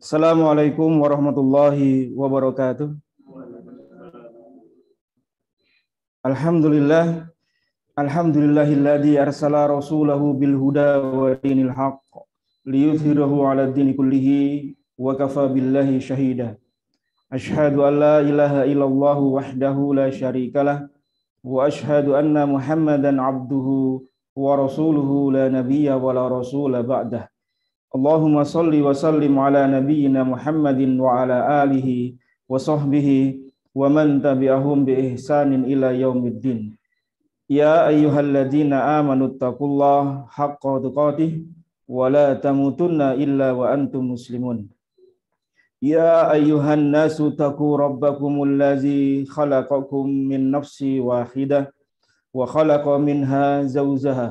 Assalamualaikum warahmatullahi wabarakatuh. Alhamdulillah Alhamdulillahilladzi arsala rasulahu bil huda wa dinil haqq liyudhhirahu 'ala dini kullihi wa kafa billahi shahida. Ashhadu an la ilaha illallah wahdahu la syarikalah wa ashhadu anna Muhammadan 'abduhu wa rasuluhu la nabiyya wa la rasula اللهم صل وسلم على نبينا محمد وعلى آله وصحبه ومن تبعهم بإحسان إلى يوم الدين يا أيها الذين آمنوا اتقوا الله حق تقاته ولا تموتن إلا وأنتم مسلمون يا أيها الناس اتقوا ربكم الذي خلقكم من نفس واحدة وخلق منها زوجها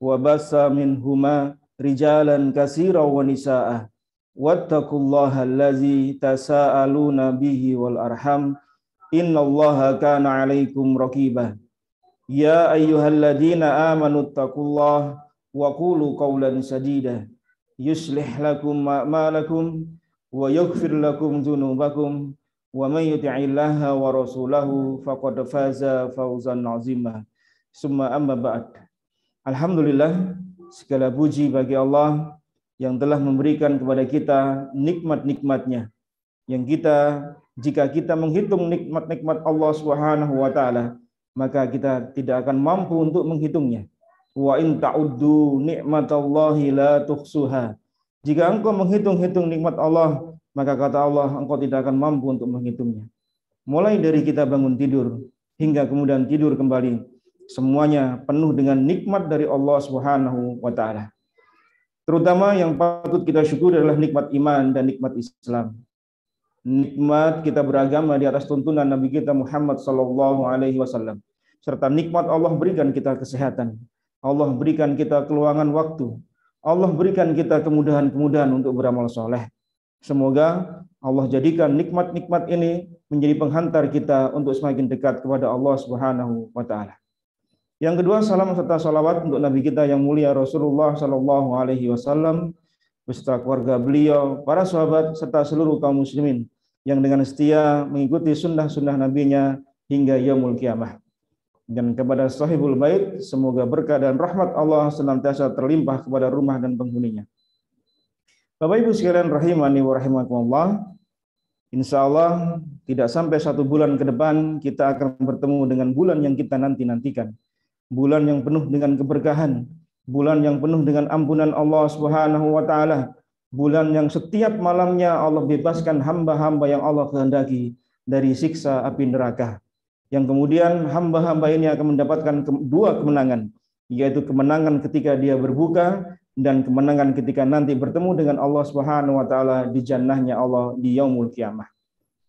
وبث منهما rijalan katsira wa nisaa'ah wattaqullaha allazi tasaaluna bihi wal arham innallaha kana 'alaikum raqiba ya ayyuhalladhina amanu wa qulu qawlan sadida yuslih lakum a'malakum wa yaghfir lakum dhunubakum wa wa rasulahu faqad faza fawzan 'azima summa alhamdulillah segala puji bagi Allah yang telah memberikan kepada kita nikmat-nikmatnya. Yang kita, jika kita menghitung nikmat-nikmat Allah Subhanahu wa Ta'ala, maka kita tidak akan mampu untuk menghitungnya. Wa in ta'uddu ni'matallahi la tuhsuha. Jika engkau menghitung-hitung nikmat Allah, maka kata Allah, engkau tidak akan mampu untuk menghitungnya. Mulai dari kita bangun tidur, hingga kemudian tidur kembali, semuanya penuh dengan nikmat dari Allah Subhanahu wa taala. Terutama yang patut kita syukur adalah nikmat iman dan nikmat Islam. Nikmat kita beragama di atas tuntunan Nabi kita Muhammad sallallahu alaihi wasallam serta nikmat Allah berikan kita kesehatan. Allah berikan kita keluangan waktu. Allah berikan kita kemudahan-kemudahan untuk beramal soleh. Semoga Allah jadikan nikmat-nikmat ini menjadi penghantar kita untuk semakin dekat kepada Allah Subhanahu wa taala. Yang kedua, salam serta salawat untuk Nabi kita yang mulia Rasulullah Shallallahu Alaihi Wasallam beserta keluarga beliau, para sahabat serta seluruh kaum muslimin yang dengan setia mengikuti sunnah-sunnah nabinya hingga yaumul kiamah. Dan kepada sahibul bait, semoga berkah dan rahmat Allah senantiasa terlimpah kepada rumah dan penghuninya. Bapak Ibu sekalian rahimani wa rahimakumullah. Insya Allah tidak sampai satu bulan ke depan kita akan bertemu dengan bulan yang kita nanti-nantikan bulan yang penuh dengan keberkahan, bulan yang penuh dengan ampunan Allah Subhanahu wa taala, bulan yang setiap malamnya Allah bebaskan hamba-hamba yang Allah kehendaki dari siksa api neraka. Yang kemudian hamba-hamba ini akan mendapatkan dua kemenangan, yaitu kemenangan ketika dia berbuka dan kemenangan ketika nanti bertemu dengan Allah Subhanahu wa taala di jannahnya Allah di yaumul kiamah.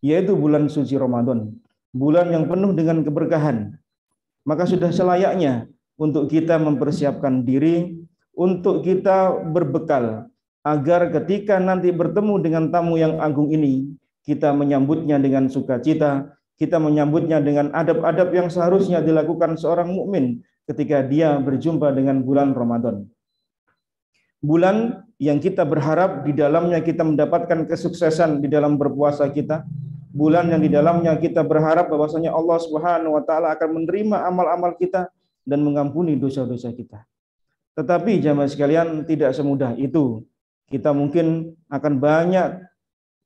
Yaitu bulan suci Ramadan, bulan yang penuh dengan keberkahan, maka sudah selayaknya untuk kita mempersiapkan diri, untuk kita berbekal agar ketika nanti bertemu dengan tamu yang agung ini, kita menyambutnya dengan sukacita, kita menyambutnya dengan adab-adab yang seharusnya dilakukan seorang mukmin ketika dia berjumpa dengan bulan Ramadan. Bulan yang kita berharap di dalamnya kita mendapatkan kesuksesan di dalam berpuasa kita, bulan yang di dalamnya kita berharap bahwasanya Allah Subhanahu wa taala akan menerima amal-amal kita dan mengampuni dosa-dosa kita. Tetapi jamaah sekalian tidak semudah itu. Kita mungkin akan banyak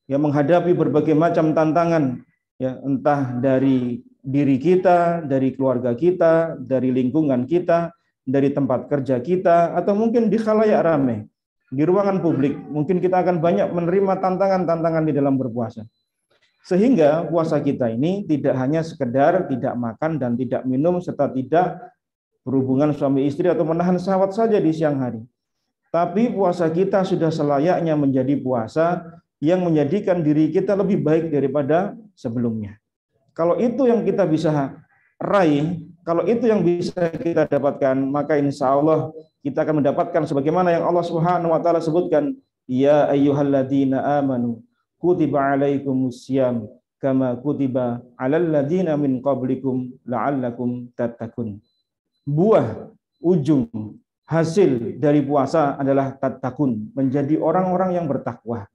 ya menghadapi berbagai macam tantangan ya entah dari diri kita, dari keluarga kita, dari lingkungan kita, dari tempat kerja kita atau mungkin di khalayak ramai, di ruangan publik. Mungkin kita akan banyak menerima tantangan-tantangan di dalam berpuasa. Sehingga puasa kita ini tidak hanya sekedar tidak makan dan tidak minum serta tidak berhubungan suami istri atau menahan sawat saja di siang hari. Tapi puasa kita sudah selayaknya menjadi puasa yang menjadikan diri kita lebih baik daripada sebelumnya. Kalau itu yang kita bisa raih, kalau itu yang bisa kita dapatkan, maka insya Allah kita akan mendapatkan sebagaimana yang Allah Subhanahu wa taala sebutkan, ya ayyuhalladzina amanu kutiba usyam kama kutiba alal ladina min qablikum la'allakum tattaqun. Buah ujung hasil dari puasa adalah tattaqun, menjadi orang-orang yang bertakwa.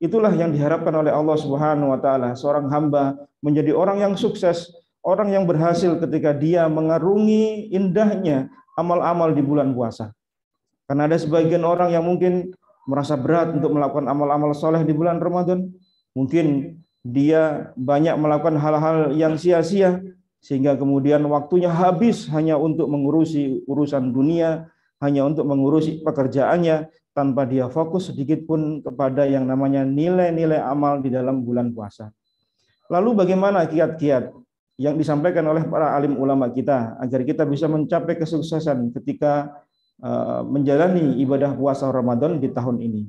Itulah yang diharapkan oleh Allah Subhanahu wa taala, seorang hamba menjadi orang yang sukses, orang yang berhasil ketika dia mengarungi indahnya amal-amal di bulan puasa. Karena ada sebagian orang yang mungkin merasa berat untuk melakukan amal-amal soleh di bulan Ramadan. Mungkin dia banyak melakukan hal-hal yang sia-sia sehingga kemudian waktunya habis hanya untuk mengurusi urusan dunia, hanya untuk mengurusi pekerjaannya tanpa dia fokus sedikit pun kepada yang namanya nilai-nilai amal di dalam bulan puasa. Lalu bagaimana kiat-kiat yang disampaikan oleh para alim ulama kita agar kita bisa mencapai kesuksesan ketika Eh, menjalani ibadah puasa Ramadan di tahun ini.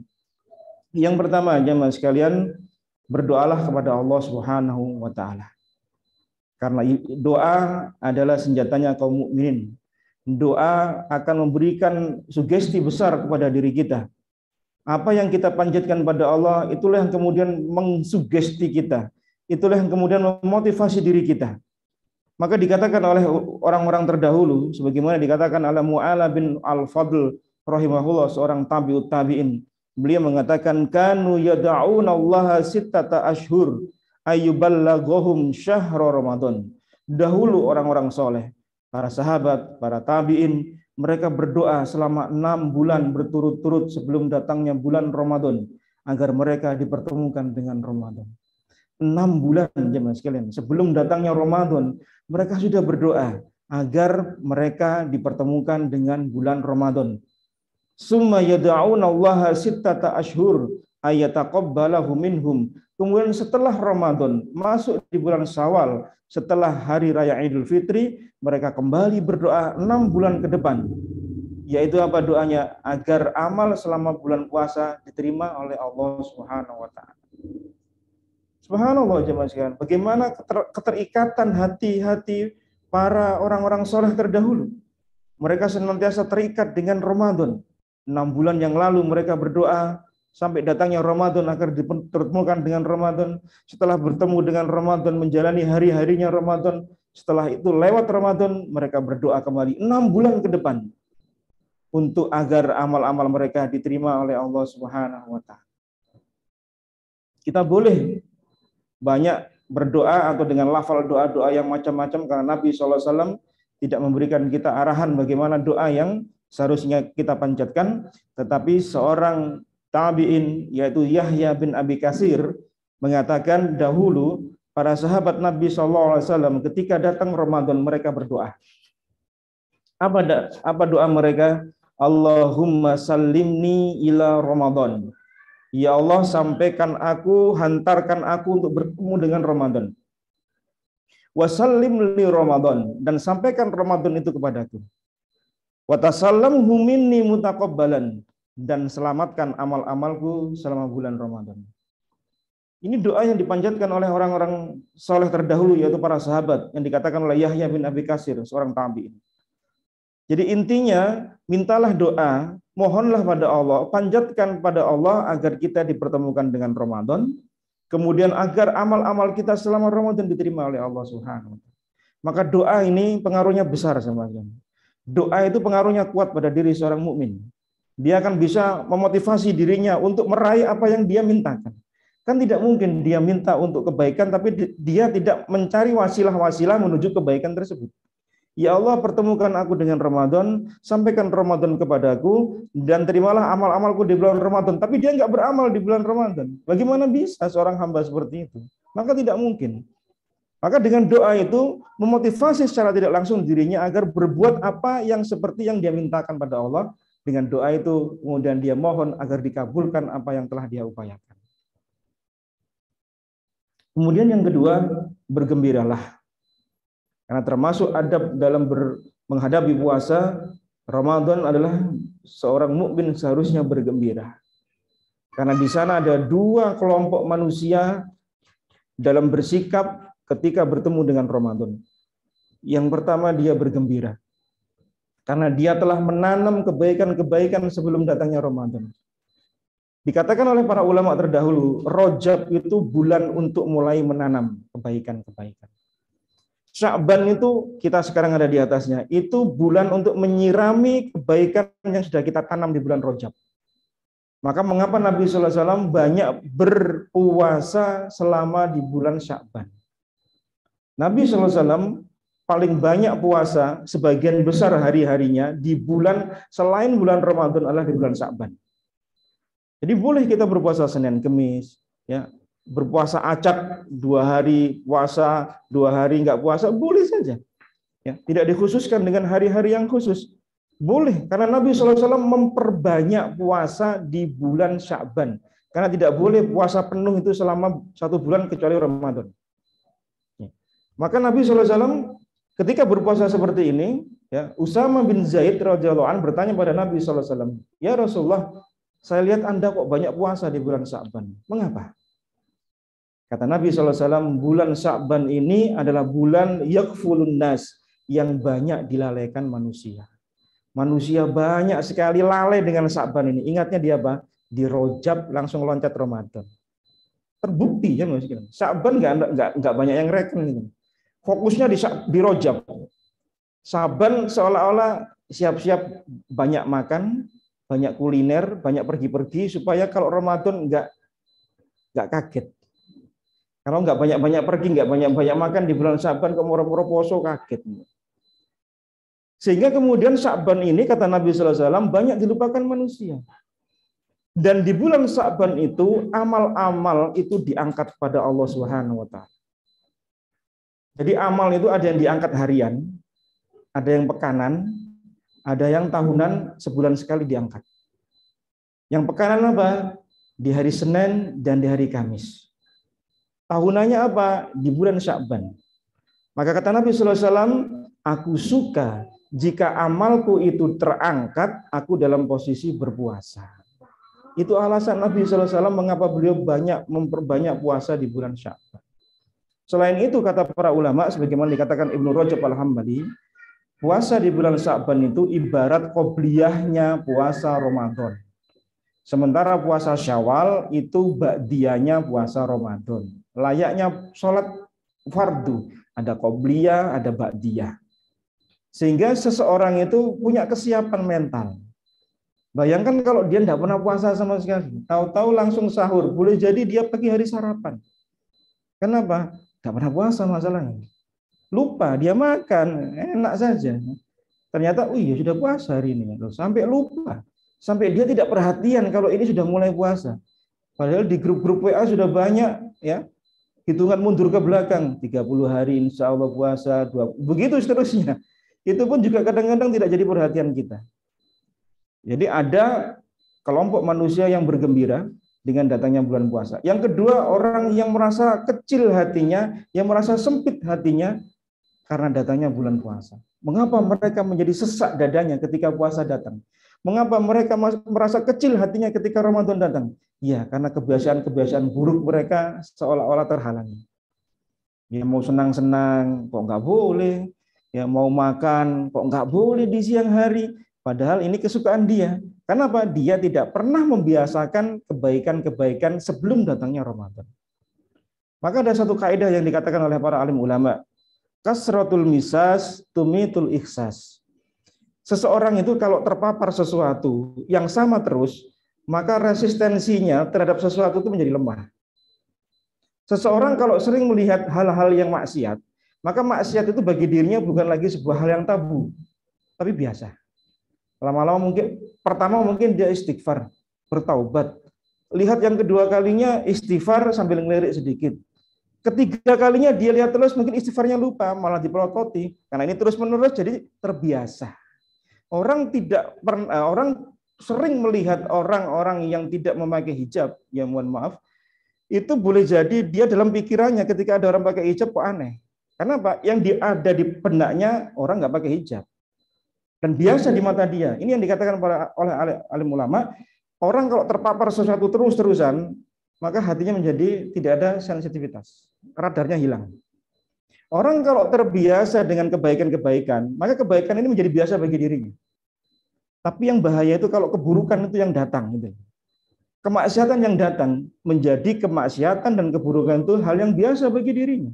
Yang pertama, jemaah sekalian, berdoalah kepada Allah Subhanahu wa taala. Karena doa adalah senjatanya kaum mukminin. Doa akan memberikan sugesti besar kepada diri kita. Apa yang kita panjatkan pada Allah, itulah yang kemudian mensugesti kita. Itulah yang kemudian memotivasi diri kita maka dikatakan oleh orang-orang terdahulu, sebagaimana dikatakan oleh Mu'ala bin Al-Fadl rahimahullah, seorang tabiut tabi'in. Beliau mengatakan, Kanu yada'una allaha sittata ashur ayyuballagohum syahra Ramadan. Dahulu orang-orang soleh, para sahabat, para tabi'in, mereka berdoa selama enam bulan berturut-turut sebelum datangnya bulan Ramadan agar mereka dipertemukan dengan Ramadan enam bulan jemaah sekalian sebelum datangnya Ramadan mereka sudah berdoa agar mereka dipertemukan dengan bulan Ramadan. Summa yad'una Allah sittata ashur ayataqabbalahu minhum. Kemudian setelah Ramadan masuk di bulan Syawal, setelah hari raya Idul Fitri, mereka kembali berdoa enam bulan ke depan. Yaitu apa doanya? Agar amal selama bulan puasa diterima oleh Allah Subhanahu wa taala. Subhanallah jemaah sekalian. Bagaimana keter, keterikatan hati-hati para orang-orang soleh terdahulu. Mereka senantiasa terikat dengan Ramadan. Enam bulan yang lalu mereka berdoa sampai datangnya Ramadan agar dipertemukan dengan Ramadan. Setelah bertemu dengan Ramadan, menjalani hari-harinya Ramadan. Setelah itu lewat Ramadan, mereka berdoa kembali. Enam bulan ke depan untuk agar amal-amal mereka diterima oleh Allah Subhanahu wa taala. Kita boleh banyak berdoa atau dengan lafal doa-doa yang macam-macam karena Nabi SAW tidak memberikan kita arahan bagaimana doa yang seharusnya kita panjatkan, tetapi seorang tabi'in yaitu Yahya bin Abi Kasir mengatakan dahulu para sahabat Nabi SAW ketika datang Ramadan mereka berdoa. Apa, doa mereka? Allahumma salimni ila Ramadan. Ya Allah, sampaikan aku, hantarkan aku untuk bertemu dengan Ramadan. Wasallim li Ramadan. Dan sampaikan Ramadan itu kepadaku. Watasallam humini mutakobbalan. Dan selamatkan amal-amalku selama bulan Ramadan. Ini doa yang dipanjatkan oleh orang-orang soleh terdahulu, yaitu para sahabat, yang dikatakan oleh Yahya bin Abi Kasir, seorang tabi'in. Jadi intinya, mintalah doa mohonlah pada Allah, panjatkan pada Allah agar kita dipertemukan dengan Ramadan, kemudian agar amal-amal kita selama Ramadan diterima oleh Allah Subhanahu wa Maka doa ini pengaruhnya besar sama sekali. Doa itu pengaruhnya kuat pada diri seorang mukmin. Dia akan bisa memotivasi dirinya untuk meraih apa yang dia mintakan. Kan tidak mungkin dia minta untuk kebaikan tapi dia tidak mencari wasilah-wasilah menuju kebaikan tersebut. Ya Allah, pertemukan aku dengan Ramadan, sampaikan Ramadan kepadaku, dan terimalah amal-amalku di bulan Ramadan. Tapi dia nggak beramal di bulan Ramadan. Bagaimana bisa seorang hamba seperti itu? Maka tidak mungkin. Maka dengan doa itu memotivasi secara tidak langsung dirinya agar berbuat apa yang seperti yang dia mintakan pada Allah. Dengan doa itu kemudian dia mohon agar dikabulkan apa yang telah dia upayakan. Kemudian yang kedua, bergembiralah. Karena termasuk adab dalam ber, menghadapi puasa, Ramadan adalah seorang mukmin seharusnya bergembira. Karena di sana ada dua kelompok manusia dalam bersikap ketika bertemu dengan Ramadan. Yang pertama dia bergembira. Karena dia telah menanam kebaikan-kebaikan sebelum datangnya Ramadan. Dikatakan oleh para ulama terdahulu, Rojab itu bulan untuk mulai menanam kebaikan-kebaikan. Syakban itu kita sekarang ada di atasnya. Itu bulan untuk menyirami kebaikan yang sudah kita tanam di bulan Rojab. Maka mengapa Nabi Alaihi Wasallam banyak berpuasa selama di bulan Syakban? Nabi Alaihi Wasallam paling banyak puasa sebagian besar hari-harinya di bulan selain bulan Ramadan adalah di bulan Syakban. Jadi boleh kita berpuasa Senin, Kemis, ya berpuasa acak dua hari puasa dua hari nggak puasa boleh saja ya tidak dikhususkan dengan hari-hari yang khusus boleh karena Nabi SAW memperbanyak puasa di bulan Sya'ban karena tidak boleh puasa penuh itu selama satu bulan kecuali Ramadan ya. maka Nabi SAW ketika berpuasa seperti ini ya Usama bin Zaid radhiyallahu an bertanya pada Nabi SAW ya Rasulullah saya lihat anda kok banyak puasa di bulan Sya'ban mengapa Kata Nabi SAW, bulan Sa'ban ini adalah bulan yakfulun nas, yang banyak dilalaikan manusia. Manusia banyak sekali lalai dengan Sa'ban ini. Ingatnya dia apa? Rojab langsung loncat Ramadan. Terbukti ya mungkin. Sa'ban nggak banyak yang reken. Fokusnya di di rojab. Saban seolah-olah siap-siap banyak makan, banyak kuliner, banyak pergi-pergi supaya kalau Ramadan nggak nggak kaget. Kalau nggak banyak-banyak pergi, nggak banyak-banyak makan di bulan Saban, ke moro moro poso kaget. Sehingga kemudian Saban ini kata Nabi SAW banyak dilupakan manusia. Dan di bulan Saban itu amal-amal itu diangkat pada Allah Subhanahu wa taala. Jadi amal itu ada yang diangkat harian, ada yang pekanan, ada yang tahunan sebulan sekali diangkat. Yang pekanan apa? Di hari Senin dan di hari Kamis. Tahunannya apa? Di bulan Syakban. Maka kata Nabi SAW, aku suka jika amalku itu terangkat, aku dalam posisi berpuasa. Itu alasan Nabi SAW mengapa beliau banyak memperbanyak puasa di bulan Syakban. Selain itu kata para ulama, sebagaimana dikatakan Ibnu Rajab Al-Hambali, puasa di bulan Sya'ban itu ibarat kobliyahnya puasa Ramadan. Sementara puasa Syawal itu bakdianya puasa Ramadan layaknya sholat fardu. Ada qobliyah, ada ba'diyah. Sehingga seseorang itu punya kesiapan mental. Bayangkan kalau dia tidak pernah puasa sama sekali, tahu-tahu langsung sahur, boleh jadi dia pagi hari sarapan. Kenapa? Tidak pernah puasa masalahnya. Lupa, dia makan, enak saja. Ternyata, oh iya sudah puasa hari ini. Sampai lupa. Sampai dia tidak perhatian kalau ini sudah mulai puasa. Padahal di grup-grup WA sudah banyak ya hitungan mundur ke belakang 30 hari insya Allah puasa dua begitu seterusnya itu pun juga kadang-kadang tidak jadi perhatian kita jadi ada kelompok manusia yang bergembira dengan datangnya bulan puasa. Yang kedua, orang yang merasa kecil hatinya, yang merasa sempit hatinya karena datangnya bulan puasa. Mengapa mereka menjadi sesak dadanya ketika puasa datang? Mengapa mereka merasa kecil hatinya ketika Ramadan datang? Ya, karena kebiasaan-kebiasaan buruk mereka seolah-olah terhalangi. Ya mau senang-senang kok nggak boleh, ya mau makan kok nggak boleh di siang hari. Padahal ini kesukaan dia. Kenapa? Dia tidak pernah membiasakan kebaikan-kebaikan sebelum datangnya Ramadan. Maka ada satu kaidah yang dikatakan oleh para alim ulama. Kasratul misas tumitul ikhsas. Seseorang itu kalau terpapar sesuatu yang sama terus, maka resistensinya terhadap sesuatu itu menjadi lemah. Seseorang kalau sering melihat hal-hal yang maksiat, maka maksiat itu bagi dirinya bukan lagi sebuah hal yang tabu, tapi biasa. Lama-lama mungkin pertama mungkin dia istighfar, bertaubat. Lihat yang kedua kalinya istighfar sambil ngelirik sedikit. Ketiga kalinya dia lihat terus mungkin istighfarnya lupa, malah dipelototi. Karena ini terus-menerus jadi terbiasa. Orang tidak pernah eh, orang sering melihat orang-orang yang tidak memakai hijab, ya mohon maaf, itu boleh jadi dia dalam pikirannya ketika ada orang pakai hijab kok aneh. Karena apa? Yang ada di benaknya orang nggak pakai hijab. Dan biasa di mata dia. Ini yang dikatakan oleh alim ulama, orang kalau terpapar sesuatu terus-terusan, maka hatinya menjadi tidak ada sensitivitas. Radarnya hilang. Orang kalau terbiasa dengan kebaikan-kebaikan, maka kebaikan ini menjadi biasa bagi dirinya. Tapi yang bahaya itu kalau keburukan itu yang datang gitu. Kemaksiatan yang datang menjadi kemaksiatan dan keburukan itu hal yang biasa bagi dirinya.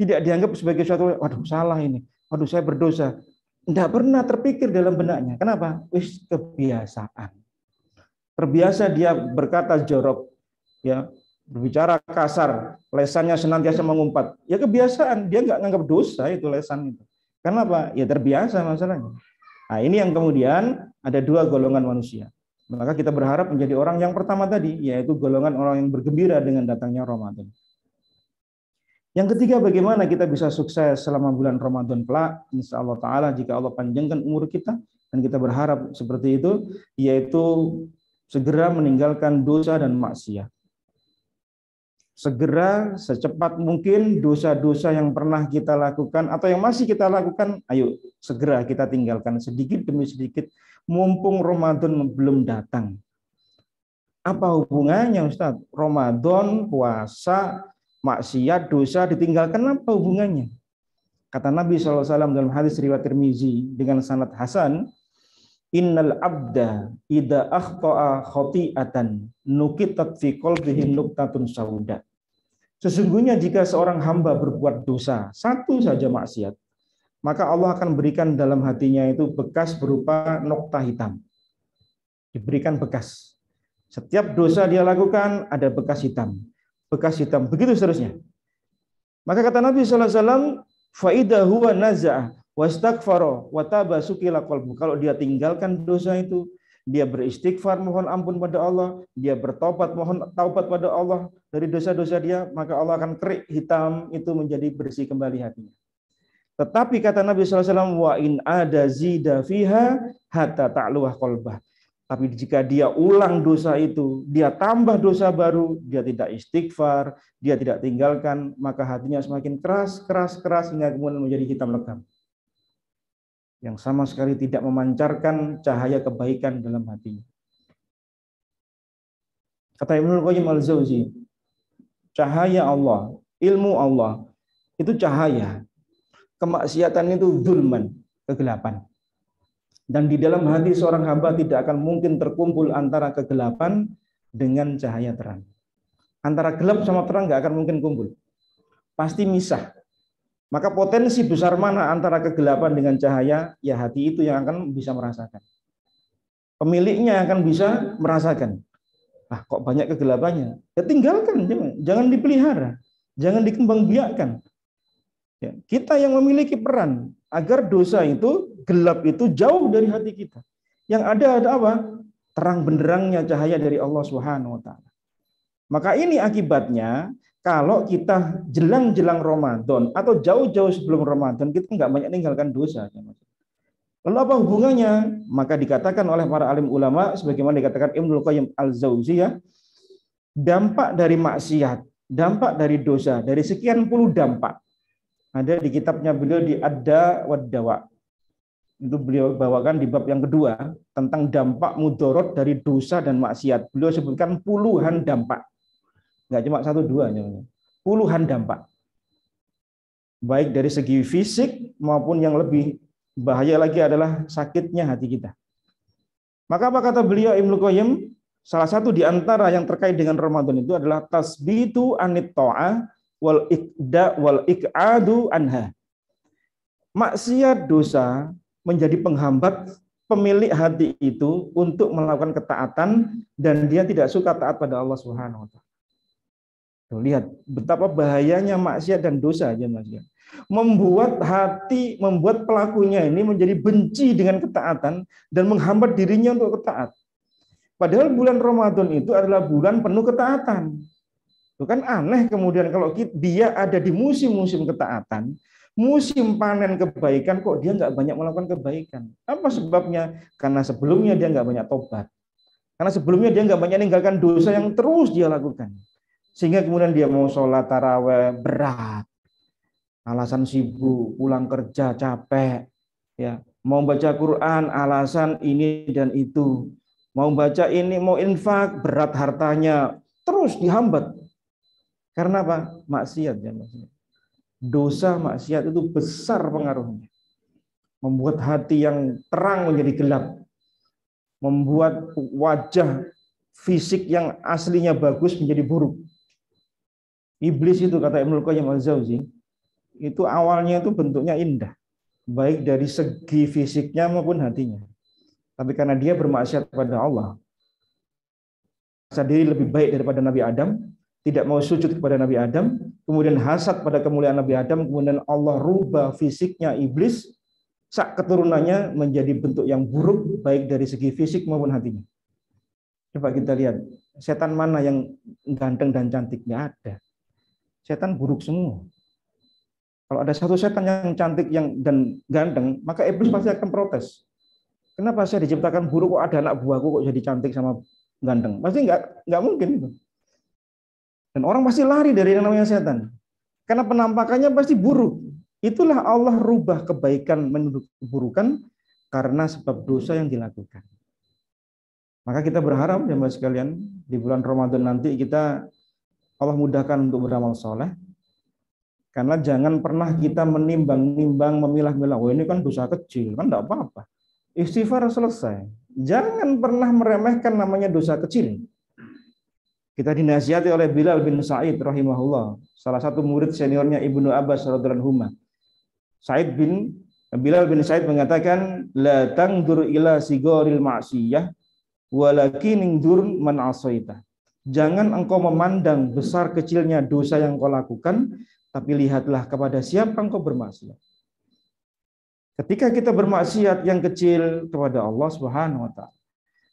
Tidak dianggap sebagai suatu waduh salah ini, waduh saya berdosa. Tidak pernah terpikir dalam benaknya. Kenapa? Wis kebiasaan. Terbiasa dia berkata jorok, ya berbicara kasar, lesannya senantiasa mengumpat. Ya kebiasaan, dia nggak nganggap dosa itu lesan itu. Karena Ya terbiasa masalahnya. Nah, ini yang kemudian ada dua golongan manusia. Maka kita berharap menjadi orang yang pertama tadi, yaitu golongan orang yang bergembira dengan datangnya Ramadan. Yang ketiga, bagaimana kita bisa sukses selama bulan Ramadan pelak, insya Allah Ta'ala, jika Allah panjangkan umur kita, dan kita berharap seperti itu, yaitu segera meninggalkan dosa dan maksiat segera secepat mungkin dosa-dosa yang pernah kita lakukan atau yang masih kita lakukan, ayo segera kita tinggalkan sedikit demi sedikit mumpung Ramadan belum datang. Apa hubungannya Ustaz? Ramadan, puasa, maksiat, dosa ditinggalkan apa hubungannya? Kata Nabi SAW dalam hadis riwayat Tirmizi dengan sanad Hasan, Innal abda ida akhta'a khati'atan nukitat fi qalbihi nuktatun sauda. Sesungguhnya jika seorang hamba berbuat dosa, satu saja maksiat, maka Allah akan berikan dalam hatinya itu bekas berupa nokta hitam. Diberikan bekas. Setiap dosa dia lakukan ada bekas hitam. Bekas hitam. Begitu seterusnya. Maka kata Nabi SAW, faida huwa naza Wastakfaro wataba sukila kolbu. Kalau dia tinggalkan dosa itu, dia beristighfar mohon ampun pada Allah, dia bertobat mohon taubat pada Allah dari dosa-dosa dia, maka Allah akan kerik hitam itu menjadi bersih kembali hatinya. Tetapi kata Nabi Alaihi sallallahu Wasallam, wa in ada zida fiha hatta ta'luah kolbah. Tapi jika dia ulang dosa itu, dia tambah dosa baru, dia tidak istighfar, dia tidak tinggalkan, maka hatinya semakin keras, keras, keras, hingga kemudian menjadi hitam legam yang sama sekali tidak memancarkan cahaya kebaikan dalam hatinya. Kata Ibnu Qayyim al zawzi cahaya Allah, ilmu Allah itu cahaya. Kemaksiatan itu zulman, kegelapan. Dan di dalam hati seorang hamba tidak akan mungkin terkumpul antara kegelapan dengan cahaya terang. Antara gelap sama terang nggak akan mungkin kumpul. Pasti misah. Maka potensi besar mana antara kegelapan dengan cahaya? Ya hati itu yang akan bisa merasakan. Pemiliknya yang akan bisa merasakan. Ah, kok banyak kegelapannya? Ya tinggalkan, jangan, dipelihara, jangan dikembangbiakkan. Ya, kita yang memiliki peran agar dosa itu gelap itu jauh dari hati kita. Yang ada ada apa? Terang benderangnya cahaya dari Allah Subhanahu wa taala. Maka ini akibatnya kalau kita jelang-jelang Ramadan atau jauh-jauh sebelum Ramadan kita nggak banyak meninggalkan dosa. Ya, Lalu apa hubungannya? Maka dikatakan oleh para alim ulama sebagaimana dikatakan Ibnu Qayyim al ya, dampak dari maksiat, dampak dari dosa, dari sekian puluh dampak. Ada di kitabnya beliau di ada wad Dawa. Itu beliau bawakan di bab yang kedua tentang dampak mudorot dari dosa dan maksiat. Beliau sebutkan puluhan dampak nggak cuma satu dua hmm. nyonya. Puluhan dampak. Baik dari segi fisik maupun yang lebih bahaya lagi adalah sakitnya hati kita. Maka apa kata beliau Ibnu Qayyim? Salah satu di antara yang terkait dengan Ramadan itu adalah tasbitu anit ta'ah wal ikda wal ik'adu anha. Maksiat dosa menjadi penghambat pemilik hati itu untuk melakukan ketaatan dan dia tidak suka taat pada Allah Subhanahu wa Lihat betapa bahayanya maksiat dan dosa aja ya, maksiat. Ya. Membuat hati, membuat pelakunya ini menjadi benci dengan ketaatan dan menghambat dirinya untuk ketaat. Padahal bulan Ramadan itu adalah bulan penuh ketaatan. Itu kan aneh kemudian kalau dia ada di musim-musim ketaatan, musim panen kebaikan kok dia nggak banyak melakukan kebaikan. Apa sebabnya? Karena sebelumnya dia nggak banyak tobat. Karena sebelumnya dia nggak banyak meninggalkan dosa yang terus dia lakukan. Sehingga kemudian dia mau sholat taraweh berat, alasan sibuk, pulang kerja capek, ya mau baca Quran alasan ini dan itu, mau baca ini, mau infak berat hartanya, terus dihambat. Karena apa? Maksiat ya maksudnya. Dosa maksiat itu besar pengaruhnya. Membuat hati yang terang menjadi gelap. Membuat wajah fisik yang aslinya bagus menjadi buruk. Iblis itu kata Ibnu Qayyim al-Jauzi, itu awalnya itu bentuknya indah, baik dari segi fisiknya maupun hatinya. Tapi karena dia bermaksiat kepada Allah, merasa lebih baik daripada Nabi Adam, tidak mau sujud kepada Nabi Adam, kemudian hasad pada kemuliaan Nabi Adam, kemudian Allah rubah fisiknya iblis, sak keturunannya menjadi bentuk yang buruk, baik dari segi fisik maupun hatinya. Coba kita lihat, setan mana yang ganteng dan cantik? Nggak ada setan buruk semua. Kalau ada satu setan yang cantik yang dan ganteng, maka iblis pasti akan protes. Kenapa saya diciptakan buruk kok ada anak buahku kok jadi cantik sama ganteng? Pasti nggak nggak mungkin itu. Dan orang pasti lari dari yang namanya setan. Karena penampakannya pasti buruk. Itulah Allah rubah kebaikan menurut keburukan karena sebab dosa yang dilakukan. Maka kita berharap jemaah sekalian di bulan Ramadan nanti kita Allah mudahkan untuk beramal soleh. Karena jangan pernah kita menimbang-nimbang, memilah-milah. oh, ini kan dosa kecil, kan tidak apa-apa. Istighfar selesai. Jangan pernah meremehkan namanya dosa kecil. Kita dinasihati oleh Bilal bin Sa'id rahimahullah, salah satu murid seniornya Ibnu Abbas radhiyallahu anhu. Sa'id bin Bilal bin Sa'id mengatakan, "La tangdur ila sigoril ma'siyah, walakin ingdur man asaitah." Jangan engkau memandang besar kecilnya dosa yang kau lakukan, tapi lihatlah kepada siapa engkau bermaksiat. Ketika kita bermaksiat yang kecil kepada Allah Subhanahu wa taala.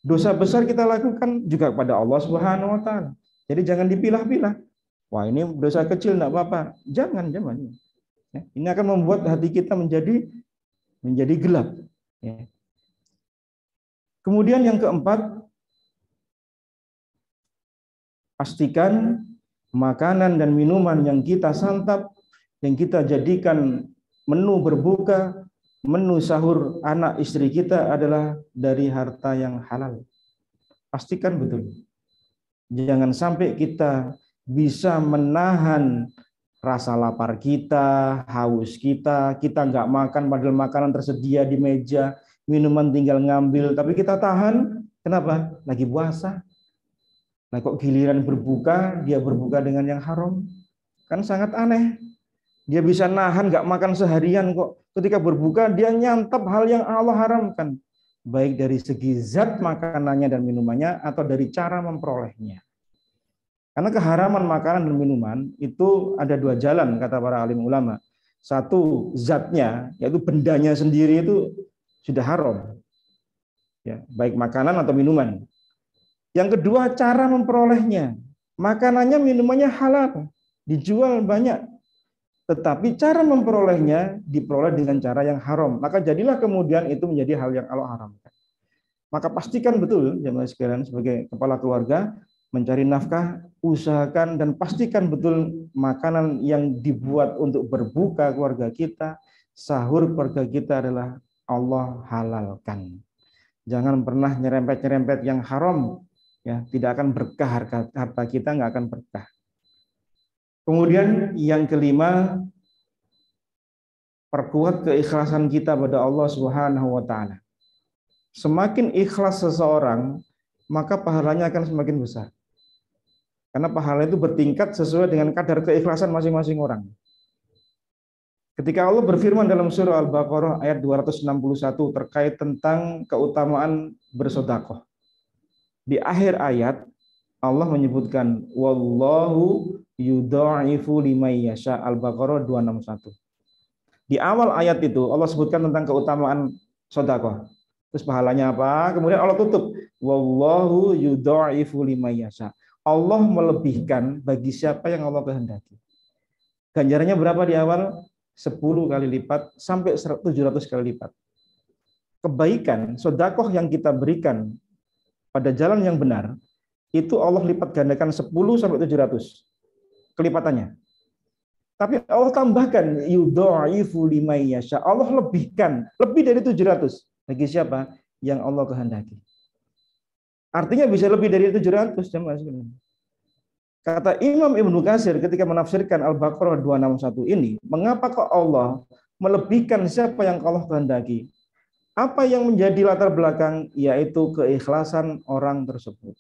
Dosa besar kita lakukan juga kepada Allah Subhanahu wa taala. Jadi jangan dipilah-pilah. Wah, ini dosa kecil enggak apa-apa. Jangan, jangan. Ya, ini akan membuat hati kita menjadi menjadi gelap. Ya. Kemudian yang keempat, pastikan makanan dan minuman yang kita santap, yang kita jadikan menu berbuka, menu sahur anak istri kita adalah dari harta yang halal. Pastikan betul. Jangan sampai kita bisa menahan rasa lapar kita, haus kita, kita nggak makan padahal makanan tersedia di meja, minuman tinggal ngambil, tapi kita tahan. Kenapa? Lagi puasa. Nah kok giliran berbuka, dia berbuka dengan yang haram? Kan sangat aneh. Dia bisa nahan nggak makan seharian kok. Ketika berbuka, dia nyantap hal yang Allah haramkan. Baik dari segi zat makanannya dan minumannya, atau dari cara memperolehnya. Karena keharaman makanan dan minuman itu ada dua jalan, kata para alim ulama. Satu, zatnya, yaitu bendanya sendiri itu sudah haram. Ya, baik makanan atau minuman. Yang kedua, cara memperolehnya. Makanannya, minumannya halal, dijual banyak. Tetapi cara memperolehnya diperoleh dengan cara yang haram. Maka jadilah kemudian itu menjadi hal yang Allah haram Maka pastikan betul, jemaah sekalian, sebagai kepala keluarga, mencari nafkah, usahakan dan pastikan betul makanan yang dibuat untuk berbuka keluarga kita, sahur keluarga kita adalah Allah halalkan. Jangan pernah nyerempet-nyerempet yang haram ya tidak akan berkah harta, harta kita nggak akan berkah kemudian yang kelima perkuat keikhlasan kita pada Allah Subhanahu wa taala semakin ikhlas seseorang maka pahalanya akan semakin besar karena pahala itu bertingkat sesuai dengan kadar keikhlasan masing-masing orang. Ketika Allah berfirman dalam surah Al-Baqarah ayat 261 terkait tentang keutamaan bersodakoh. Di akhir ayat Allah menyebutkan wallahu yudha'ifu liman yasha Al-Baqarah 261. Di awal ayat itu Allah sebutkan tentang keutamaan sedekah. Terus pahalanya apa? Kemudian Allah tutup wallahu yudha'ifu liman yasha. Allah melebihkan bagi siapa yang Allah kehendaki. Ganjarannya berapa di awal? 10 kali lipat sampai 700 kali lipat. Kebaikan, sodakoh yang kita berikan pada jalan yang benar, itu Allah lipat gandakan 10 sampai 700 kelipatannya. Tapi Allah tambahkan yudha'ifu limay yasha. Allah lebihkan, lebih dari 700 bagi siapa yang Allah kehendaki. Artinya bisa lebih dari 700 jemaah sekalian. Kata Imam Ibnu Katsir ketika menafsirkan Al-Baqarah 261 ini, mengapa kok Allah melebihkan siapa yang Allah kehendaki? Apa yang menjadi latar belakang yaitu keikhlasan orang tersebut.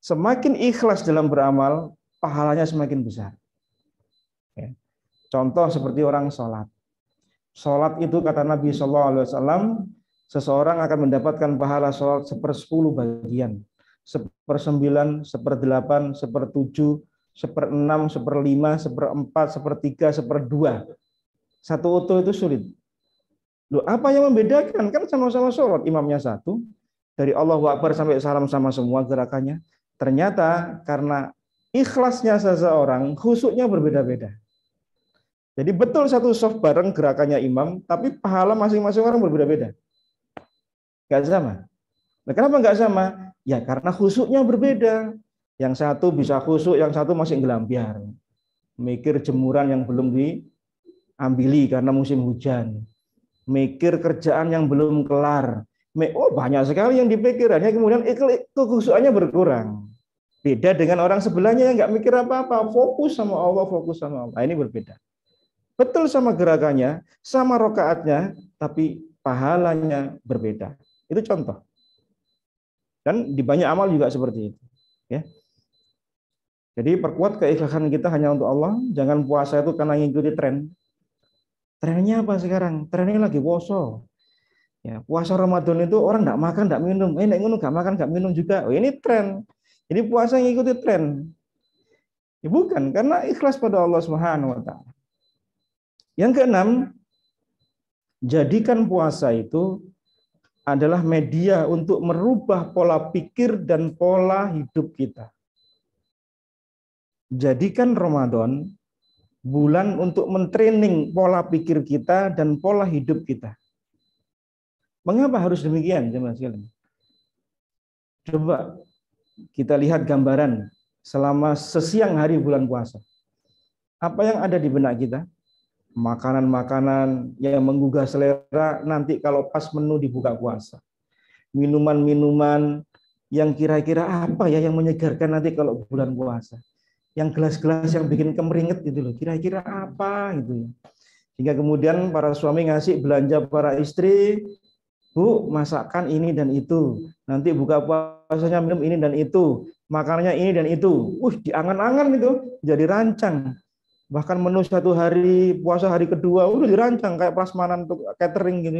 Semakin ikhlas dalam beramal, pahalanya semakin besar. Ya. Contoh seperti orang sholat. Sholat itu kata Nabi saw seseorang akan mendapatkan pahala sholat sepersepuluh bagian, sepersembilan, seperdelapan, sepertujuh, seperenam, seperlima, seperempat, sepertiga, seperdua. Satu utuh itu sulit. Loh, apa yang membedakan? Kan sama-sama sholat. Imamnya satu. Dari Allahu Akbar sampai salam sama semua gerakannya. Ternyata karena ikhlasnya seseorang, khusuknya berbeda-beda. Jadi betul satu soft bareng gerakannya imam, tapi pahala masing-masing orang berbeda-beda. Gak sama. Nah, kenapa gak sama? Ya karena khusuknya berbeda. Yang satu bisa khusuk, yang satu masih gelambiar. Mikir jemuran yang belum diambili karena musim hujan mikir kerjaan yang belum kelar. Oh banyak sekali yang dipikirannya kemudian kekhusuannya berkurang. Beda dengan orang sebelahnya yang nggak mikir apa-apa, fokus sama Allah, fokus sama Allah. Nah, ini berbeda. Betul sama gerakannya, sama rokaatnya, tapi pahalanya berbeda. Itu contoh. Dan di banyak amal juga seperti itu. Ya. Jadi perkuat keikhlasan kita hanya untuk Allah. Jangan puasa itu karena ngikuti tren. Trennya apa sekarang? Trennya lagi puasa. Ya, puasa Ramadan itu orang enggak makan, enggak minum. Eh, enggak minum, makan, enggak minum juga. Oh, ini tren. Ini puasa ikuti tren. Ya, bukan, karena ikhlas pada Allah Subhanahu wa taala. Yang keenam, jadikan puasa itu adalah media untuk merubah pola pikir dan pola hidup kita. Jadikan Ramadan bulan untuk mentraining pola pikir kita dan pola hidup kita. Mengapa harus demikian, jemaah sekalian? Coba kita lihat gambaran selama sesiang hari bulan puasa. Apa yang ada di benak kita? Makanan-makanan yang menggugah selera nanti kalau pas menu dibuka puasa. Minuman-minuman yang kira-kira apa ya yang menyegarkan nanti kalau bulan puasa yang gelas-gelas yang bikin kemeringet gitu loh. Kira-kira apa gitu ya. Hingga kemudian para suami ngasih belanja para istri, Bu, masakan ini dan itu. Nanti buka puasanya minum ini dan itu. Makanannya ini dan itu. Uh, diangan-angan itu. Jadi rancang. Bahkan menu satu hari, puasa hari kedua, udah dirancang. Kayak prasmanan untuk catering gitu.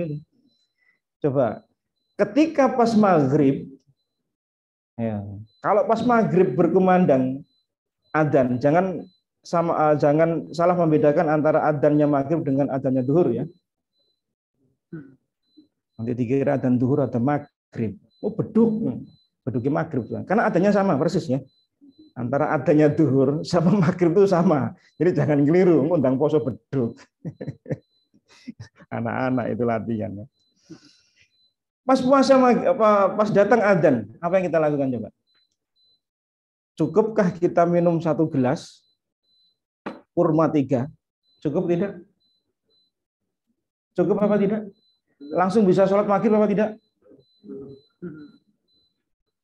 Coba. Ketika pas maghrib, ya, kalau pas maghrib berkumandang, adzan. Jangan sama uh, jangan salah membedakan antara adzannya maghrib dengan adzannya duhur ya. Nanti dikira adzan duhur atau maghrib. Oh beduk, beduknya maghrib. Karena adanya sama persis ya. Antara adanya duhur sama maghrib itu sama. Jadi jangan keliru undang poso beduk. Anak-anak itu latihan. Ya. Pas puasa, pas datang adzan, apa yang kita lakukan coba? Cukupkah kita minum satu gelas kurma tiga? Cukup tidak? Cukup apa tidak? Langsung bisa sholat maghrib apa tidak?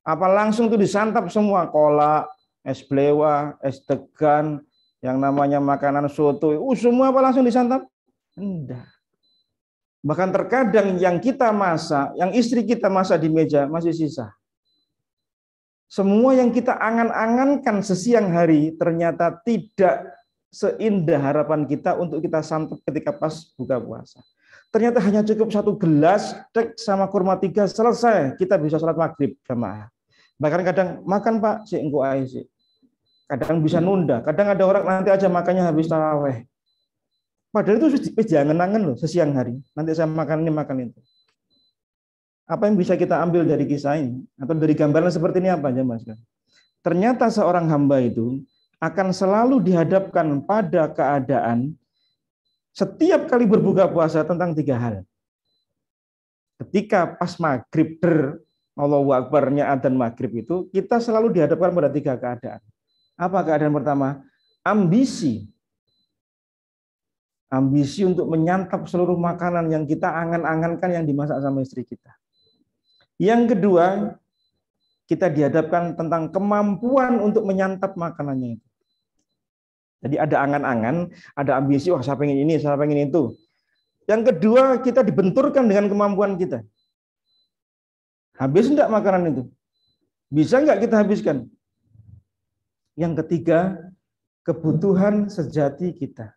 Apa langsung tuh disantap semua Kolak, es blewa, es degan, yang namanya makanan soto, uh, semua apa langsung disantap? Enggak. Bahkan terkadang yang kita masak, yang istri kita masak di meja masih sisa. Semua yang kita angan-angankan sesiang hari ternyata tidak seindah harapan kita untuk kita santap ketika pas buka puasa. Ternyata hanya cukup satu gelas, cek sama kurma tiga, selesai. Kita bisa sholat maghrib jamaah. Bahkan kadang makan pak, si engko si. Kadang bisa nunda. Kadang ada orang nanti aja makannya habis taraweh. Padahal itu jangan nangan loh sesiang hari. Nanti saya makan ini, makan itu. Apa yang bisa kita ambil dari kisah ini? Atau dari gambaran seperti ini apa, aja mas Ternyata seorang hamba itu akan selalu dihadapkan pada keadaan setiap kali berbuka puasa tentang tiga hal. Ketika pas maghrib der Allahu Akbarnya dan maghrib itu, kita selalu dihadapkan pada tiga keadaan. Apa keadaan pertama? Ambisi. Ambisi untuk menyantap seluruh makanan yang kita angan-angankan yang dimasak sama istri kita. Yang kedua, kita dihadapkan tentang kemampuan untuk menyantap makanannya itu. Jadi ada angan-angan, ada ambisi, wah saya pengen ini, saya pengen itu. Yang kedua, kita dibenturkan dengan kemampuan kita. Habis enggak makanan itu? Bisa enggak kita habiskan? Yang ketiga, kebutuhan sejati kita.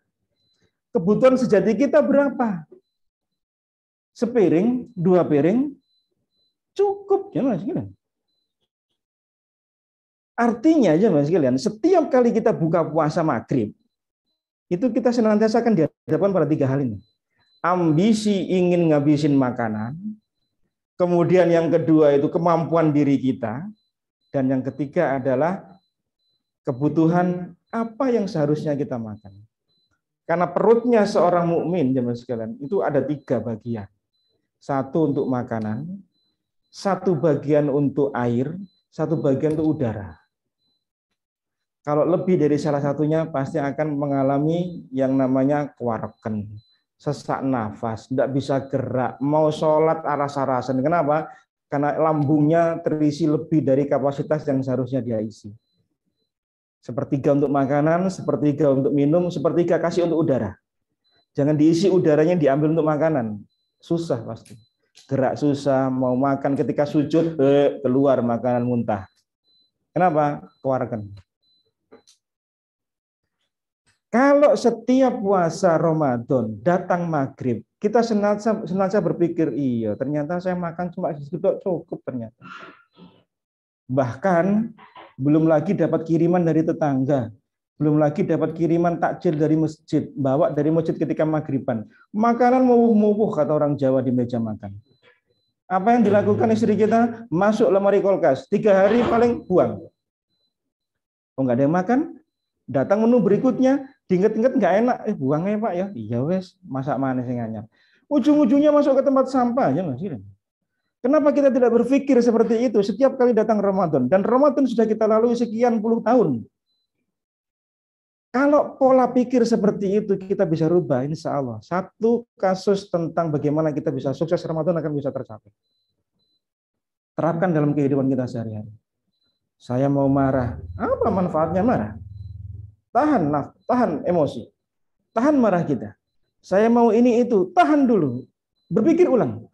Kebutuhan sejati kita berapa? Sepiring, dua piring, Cukup jemaah sekalian. Artinya jemaah sekalian, setiap kali kita buka puasa maghrib, itu kita senantiasa akan dihadapkan pada tiga hal ini. Ambisi ingin ngabisin makanan, kemudian yang kedua itu kemampuan diri kita, dan yang ketiga adalah kebutuhan apa yang seharusnya kita makan. Karena perutnya seorang mukmin, jemaah sekalian, itu ada tiga bagian. Satu untuk makanan, satu bagian untuk air, satu bagian untuk udara. Kalau lebih dari salah satunya pasti akan mengalami yang namanya kewarakan, sesak nafas, tidak bisa gerak, mau sholat arah arasan Kenapa? Karena lambungnya terisi lebih dari kapasitas yang seharusnya dia isi. Sepertiga untuk makanan, sepertiga untuk minum, sepertiga kasih untuk udara. Jangan diisi udaranya diambil untuk makanan. Susah pasti gerak susah, mau makan ketika sujud eh, keluar makanan muntah. Kenapa? Keluarkan. Kalau setiap puasa Ramadan datang maghrib, kita senantiasa, senasa berpikir, iya ternyata saya makan cuma segitu cukup ternyata. Bahkan belum lagi dapat kiriman dari tetangga, belum lagi dapat kiriman takjil dari masjid, bawa dari masjid ketika maghriban. Makanan mubuh-mubuh kata orang Jawa di meja makan. Apa yang dilakukan istri kita? Masuk lemari kulkas. Tiga hari paling buang. Oh nggak ada yang makan? Datang menu berikutnya, diinget-inget nggak enak, eh buangnya pak ya. Iya wes, masak mana sih nganyap Ujung-ujungnya masuk ke tempat sampah, ya nggak sih? Kenapa kita tidak berpikir seperti itu setiap kali datang Ramadan? Dan Ramadan sudah kita lalui sekian puluh tahun. Kalau pola pikir seperti itu kita bisa rubah, insya Allah. Satu kasus tentang bagaimana kita bisa sukses Ramadan akan bisa tercapai. Terapkan dalam kehidupan kita sehari-hari. Saya mau marah. Apa manfaatnya marah? Tahan, naf, tahan emosi. Tahan marah kita. Saya mau ini itu, tahan dulu. Berpikir ulang.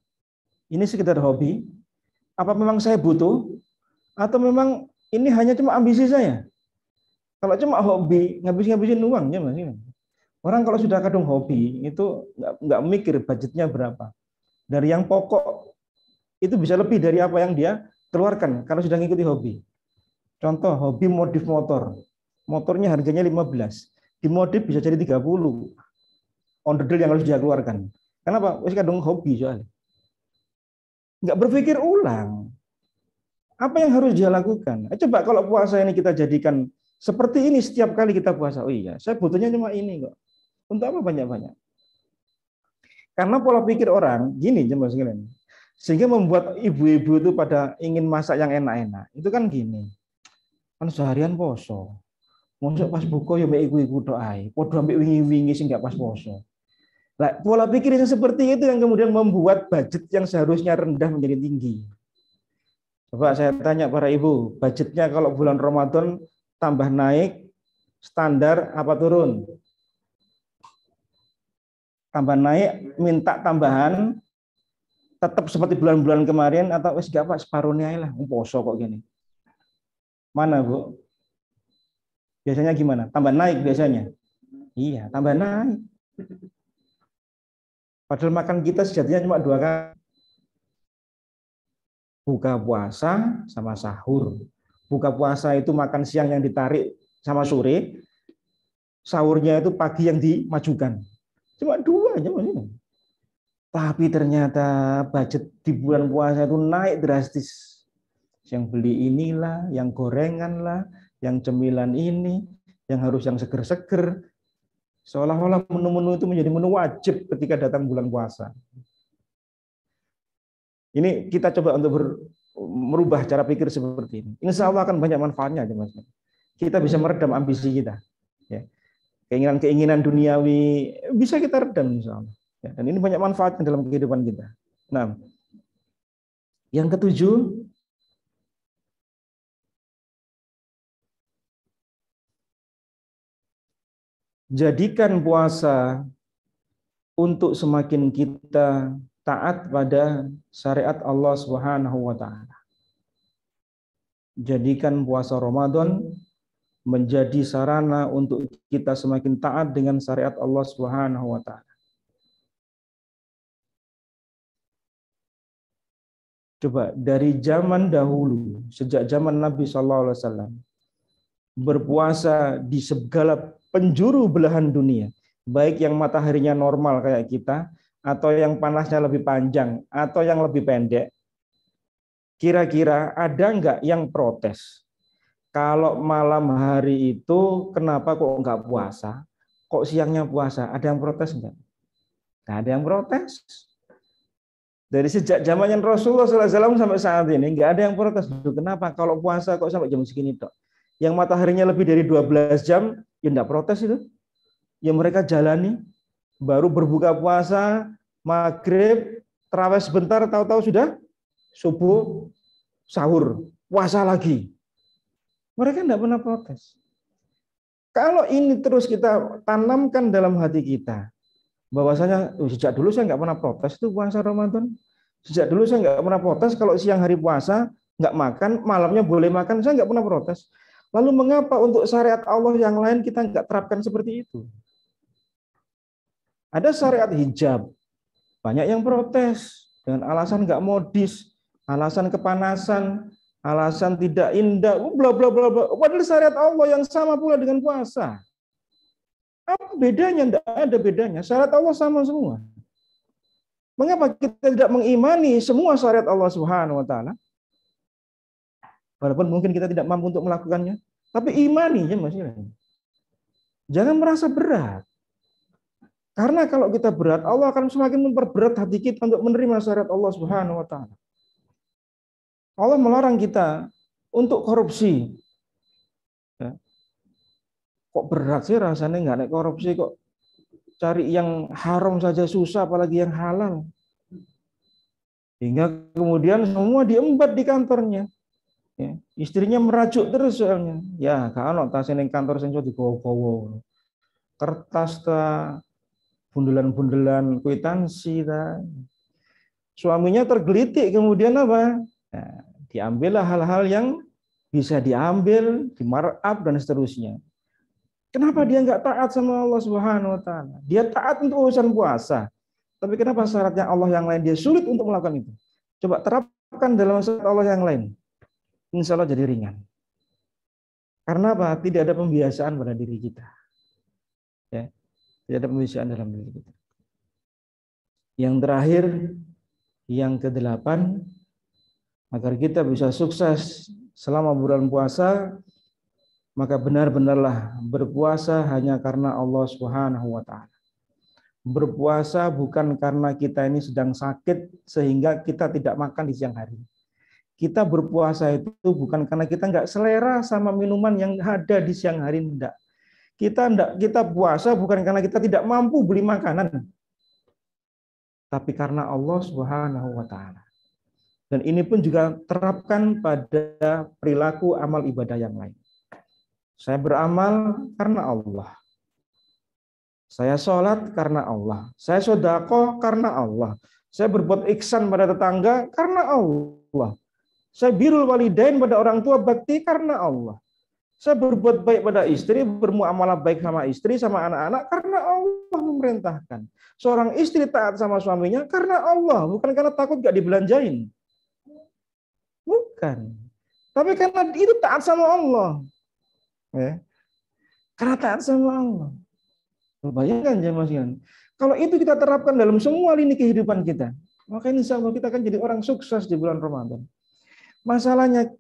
Ini sekedar hobi. Apa memang saya butuh? Atau memang ini hanya cuma ambisi saya? Kalau cuma hobi, ngabis-ngabisin uangnya masih. Orang kalau sudah kadung hobi itu nggak nggak mikir budgetnya berapa. Dari yang pokok itu bisa lebih dari apa yang dia keluarkan kalau sudah ngikuti hobi. Contoh hobi modif motor. Motornya harganya 15. modif bisa jadi 30. On the deal yang harus dia keluarkan. Kenapa? Masih kadung hobi soalnya. Nggak berpikir ulang. Apa yang harus dia lakukan? Eh, coba kalau puasa ini kita jadikan seperti ini setiap kali kita puasa. Oh iya, saya butuhnya cuma ini kok. Untuk apa banyak-banyak? Karena pola pikir orang gini jemaah sekalian. Sehingga membuat ibu-ibu itu pada ingin masak yang enak-enak. Itu kan gini. Kan seharian poso. Masuk pas buka ya ibu iku-iku doai. Podo ambek wingi-wingi sing nggak pas poso. Nah, pola pikir yang seperti itu yang kemudian membuat budget yang seharusnya rendah menjadi tinggi. Coba saya tanya para ibu, budgetnya kalau bulan Ramadan tambah naik standar apa turun? Tambah naik, minta tambahan, tetap seperti bulan-bulan kemarin atau wis gak apa separuhnya lah, poso kok gini. Mana bu? Biasanya gimana? Tambah naik biasanya. Iya, tambah naik. Padahal makan kita sejatinya cuma dua kali. Buka puasa sama sahur buka puasa itu makan siang yang ditarik sama sore, sahurnya itu pagi yang dimajukan. Cuma dua aja maksudnya. Tapi ternyata budget di bulan puasa itu naik drastis. Yang beli inilah, yang gorengan lah, yang cemilan ini, yang harus yang seger-seger. Seolah-olah menu-menu itu menjadi menu wajib ketika datang bulan puasa. Ini kita coba untuk ber, merubah cara pikir seperti ini. Insya Allah akan banyak manfaatnya, teman-teman. Kita bisa meredam ambisi kita. Ya. Keinginan-keinginan duniawi bisa kita redam, insya Allah. Ya, dan ini banyak manfaatnya dalam kehidupan kita. Nah, yang ketujuh, jadikan puasa untuk semakin kita taat pada syariat Allah Subhanahu wa taala. Jadikan puasa Ramadan menjadi sarana untuk kita semakin taat dengan syariat Allah Subhanahu wa taala. Coba dari zaman dahulu, sejak zaman Nabi Shallallahu Alaihi Wasallam, berpuasa di segala penjuru belahan dunia, baik yang mataharinya normal kayak kita, atau yang panasnya lebih panjang, atau yang lebih pendek, kira-kira ada nggak yang protes? Kalau malam hari itu kenapa kok nggak puasa? Kok siangnya puasa? Ada yang protes nggak? Nggak ada yang protes. Dari sejak zamannya Rasulullah SAW sampai saat ini nggak ada yang protes. Kenapa? Kalau puasa kok sampai jam segini dok? Yang mataharinya lebih dari 12 jam, ya nggak protes itu. Ya mereka jalani, baru berbuka puasa, maghrib, terawih sebentar, tahu-tahu sudah subuh, sahur, puasa lagi. Mereka tidak pernah protes. Kalau ini terus kita tanamkan dalam hati kita, bahwasanya oh, sejak dulu saya nggak pernah protes itu puasa Ramadan. Sejak dulu saya nggak pernah protes kalau siang hari puasa nggak makan, malamnya boleh makan, saya nggak pernah protes. Lalu mengapa untuk syariat Allah yang lain kita nggak terapkan seperti itu? Ada syariat hijab. Banyak yang protes dengan alasan nggak modis, alasan kepanasan, alasan tidak indah, bla bla bla bla. Padahal syariat Allah yang sama pula dengan puasa. Apa bedanya? Tidak ada bedanya. Syariat Allah sama semua. Mengapa kita tidak mengimani semua syariat Allah Subhanahu wa taala? Walaupun mungkin kita tidak mampu untuk melakukannya, tapi imani ya Mas Jangan merasa berat. Karena kalau kita berat, Allah akan semakin memperberat hati kita untuk menerima syariat Allah Subhanahu wa taala. Allah melarang kita untuk korupsi. Ya. Kok berat sih rasanya nggak naik korupsi kok cari yang haram saja susah apalagi yang halal. Hingga kemudian semua diembat di kantornya. Ya. Istrinya merajuk terus soalnya. Ya, kalau tas yang kantor sendiri digowo-gowo. Kertas ta, bundelan-bundelan kwitansi. Suaminya tergelitik kemudian apa? Nah, diambillah hal-hal yang bisa diambil, dimarap dan seterusnya. Kenapa dia nggak taat sama Allah Subhanahu wa taala? Dia taat untuk urusan puasa. Tapi kenapa syaratnya Allah yang lain dia sulit untuk melakukan itu? Coba terapkan dalam syarat Allah yang lain. Insya Allah jadi ringan. Karena apa? Tidak ada pembiasaan pada diri kita. Tidak ada pembicaraan dalam diri kita. Yang terakhir, yang kedelapan, agar kita bisa sukses selama bulan puasa, maka benar-benarlah berpuasa hanya karena Allah Subhanahu wa taala. Berpuasa bukan karena kita ini sedang sakit sehingga kita tidak makan di siang hari. Kita berpuasa itu bukan karena kita nggak selera sama minuman yang ada di siang hari, enggak. Kita enggak, kita puasa bukan karena kita tidak mampu beli makanan, tapi karena Allah Subhanahu wa taala. Dan ini pun juga terapkan pada perilaku amal ibadah yang lain. Saya beramal karena Allah. Saya sholat karena Allah. Saya sodako karena Allah. Saya berbuat iksan pada tetangga karena Allah. Saya birul walidain pada orang tua bakti karena Allah. Saya berbuat baik pada istri, bermuamalah baik sama istri, sama anak-anak karena Allah memerintahkan. Seorang istri taat sama suaminya karena Allah, bukan karena takut gak dibelanjain. Bukan. Tapi karena itu taat sama Allah. Ya. Karena taat sama Allah. Bayangkan jemaah ya, mas Kalau itu kita terapkan dalam semua lini kehidupan kita, maka insya Allah kita akan jadi orang sukses di bulan Ramadan. Masalahnya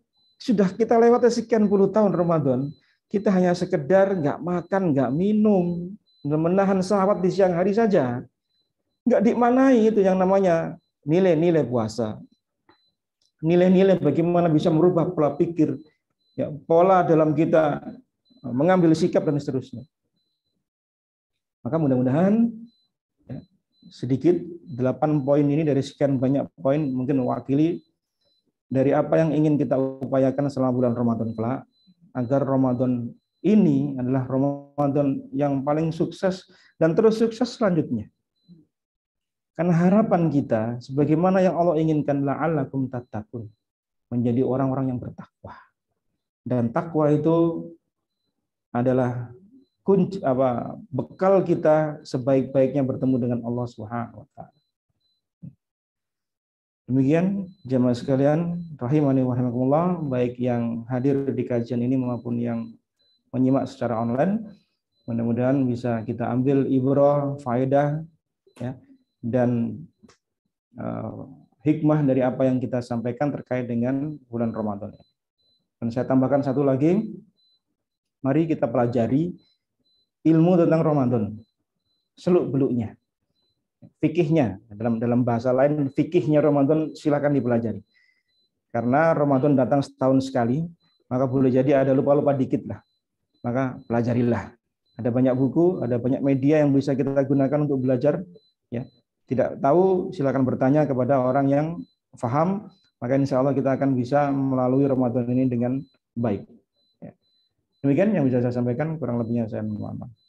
sudah kita lewati sekian puluh tahun Ramadan, kita hanya sekedar nggak makan, nggak minum, menahan sahabat di siang hari saja. Nggak dimanai itu yang namanya nilai-nilai puasa. Nilai-nilai bagaimana bisa merubah pola pikir, ya, pola dalam kita eh, mengambil sikap dan seterusnya. Maka mudah-mudahan ya, sedikit delapan poin ini dari sekian banyak poin mungkin mewakili dari apa yang ingin kita upayakan selama bulan Ramadan kelak agar Ramadan ini adalah Ramadan yang paling sukses dan terus sukses selanjutnya. Karena harapan kita sebagaimana yang Allah inginkan la'allakum tattaqun menjadi orang-orang yang bertakwa. Dan takwa itu adalah kunci apa bekal kita sebaik-baiknya bertemu dengan Allah Subhanahu wa taala. Demikian jemaah sekalian, rahimani wa rahimakumullah, baik yang hadir di kajian ini maupun yang menyimak secara online. Mudah-mudahan bisa kita ambil ibrah, faedah ya dan uh, hikmah dari apa yang kita sampaikan terkait dengan bulan Ramadan. Dan saya tambahkan satu lagi, mari kita pelajari ilmu tentang Ramadan. Seluk-beluknya fikihnya dalam dalam bahasa lain fikihnya Ramadan silakan dipelajari karena Ramadan datang setahun sekali maka boleh jadi ada lupa-lupa dikit lah maka pelajarilah ada banyak buku ada banyak media yang bisa kita gunakan untuk belajar ya tidak tahu silakan bertanya kepada orang yang faham maka insya Allah kita akan bisa melalui Ramadan ini dengan baik. Ya. Demikian yang bisa saya sampaikan, kurang lebihnya saya mohon maaf.